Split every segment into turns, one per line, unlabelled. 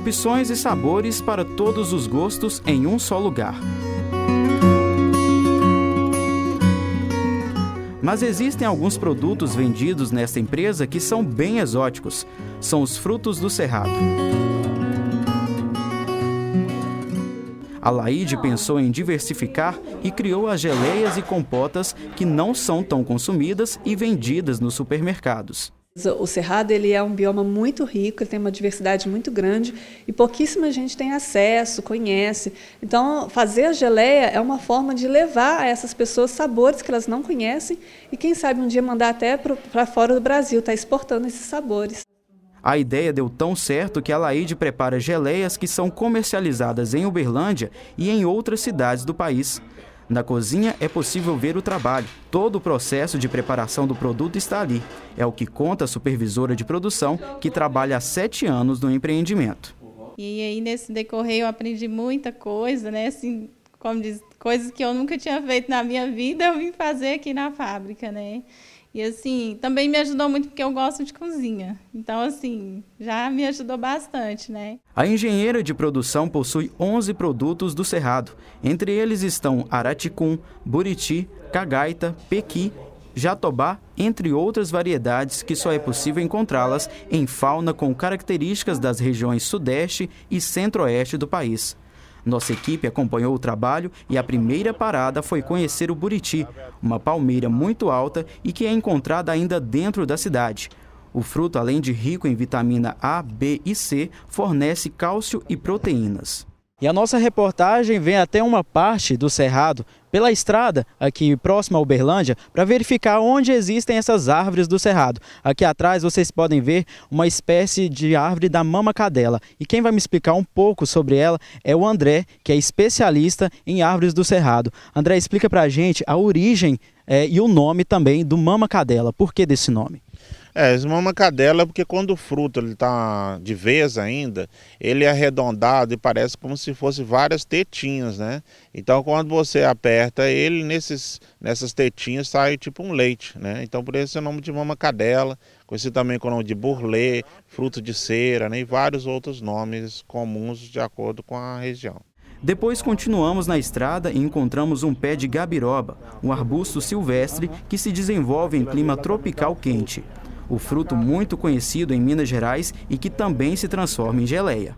Opções e sabores para todos os gostos em um só lugar. Mas existem alguns produtos vendidos nesta empresa que são bem exóticos. São os frutos do cerrado. A Laide pensou em diversificar e criou as geleias e compotas que não são tão consumidas e vendidas nos supermercados.
O Cerrado ele é um bioma muito rico, ele tem uma diversidade muito grande e pouquíssima gente tem acesso, conhece. Então, fazer a geleia é uma forma de levar a essas pessoas sabores que elas não conhecem e, quem sabe, um dia mandar até para fora do Brasil, estar tá exportando esses sabores.
A ideia deu tão certo que a Laide prepara geleias que são comercializadas em Uberlândia e em outras cidades do país. Na cozinha é possível ver o trabalho. Todo o processo de preparação do produto está ali. É o que conta a supervisora de produção, que trabalha há sete anos no empreendimento.
E aí, nesse
decorrer, eu aprendi muita coisa, né? Assim, como diz, coisas que eu nunca tinha feito na minha vida, eu vim fazer aqui na fábrica, né? E assim, também me ajudou muito porque eu gosto de cozinha. Então, assim, já me ajudou bastante, né? A engenheira de produção possui 11 produtos do Cerrado. Entre eles estão araticum, buriti, cagaita, pequi, jatobá, entre outras variedades que só é possível encontrá-las em fauna com características das regiões sudeste e centro-oeste do país. Nossa equipe acompanhou o trabalho e a primeira parada foi conhecer o Buriti, uma palmeira muito alta e que é encontrada ainda dentro da cidade. O fruto, além de rico em vitamina A, B e C, fornece cálcio e proteínas. E a nossa reportagem vem até uma parte do Cerrado, pela estrada, aqui próxima a Uberlândia, para verificar onde existem essas árvores do Cerrado. Aqui atrás vocês podem ver uma espécie de árvore da mama cadela. E quem vai me explicar um pouco sobre ela é o André, que é especialista em árvores do Cerrado. André, explica para a gente a origem é, e o nome também do mama cadela. Por que desse nome?
É, esmama cadela porque quando o fruto ele tá de vez ainda, ele é arredondado e parece como se fosse várias tetinhas, né? Então quando você aperta ele nesses nessas tetinhas sai tipo um leite, né? Então por isso é o nome de mama cadela, conhecido também com o nome de burlê, fruto de cera, né? E vários outros nomes comuns de
acordo com a região. Depois continuamos na estrada e encontramos um pé de gabiroba, um arbusto silvestre que se desenvolve em clima tropical quente o fruto muito conhecido em Minas Gerais e que também se transforma em geleia.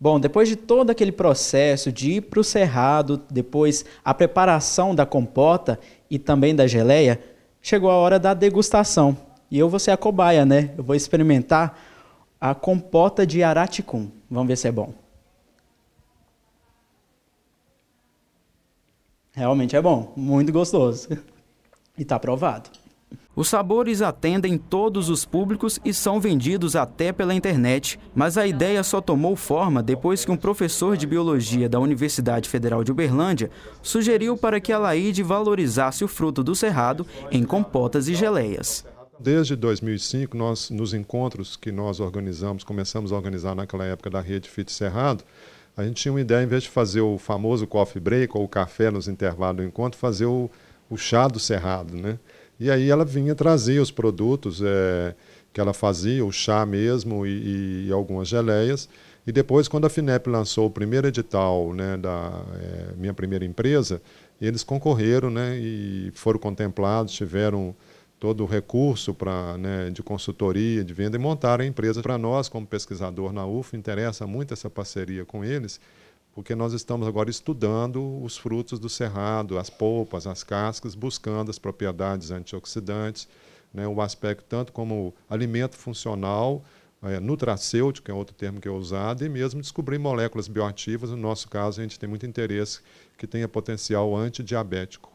Bom, depois de todo aquele processo de ir para o cerrado, depois a preparação da compota e também da geleia, chegou a hora da degustação. E eu vou ser a cobaia, né? Eu vou experimentar a compota de araticum. Vamos ver se é bom. Realmente é bom, muito gostoso. E está aprovado. Os sabores atendem todos os públicos e são vendidos até pela internet, mas a ideia só tomou forma depois que um professor de biologia da Universidade Federal de Uberlândia sugeriu para que a Laide
valorizasse o fruto do cerrado em compotas e geleias. Desde 2005, nós nos encontros que nós organizamos, começamos a organizar naquela época da rede Fit Cerrado, a gente tinha uma ideia, em vez de fazer o famoso coffee break ou o café nos intervalos do encontro, fazer o, o chá do cerrado, né? E aí ela vinha trazer os produtos é, que ela fazia, o chá mesmo e, e, algumas geleias. E depois, quando a FINEP lançou o primeiro edital né, da é, minha primeira empresa, eles concorreram né, e foram contemplados, tiveram todo o recurso para né, de consultoria, de venda e montaram a empresa para nós como pesquisador na UF interessa muito essa parceria com eles porque nós estamos agora estudando os frutos do cerrado, as polpas, as cascas, buscando as propriedades antioxidantes, né, o aspecto tanto como alimento funcional, é, nutracêutico, é outro termo que é usado, e mesmo descobrir moléculas bioativas, no nosso caso a gente tem muito interesse, que tenha potencial antidiabético.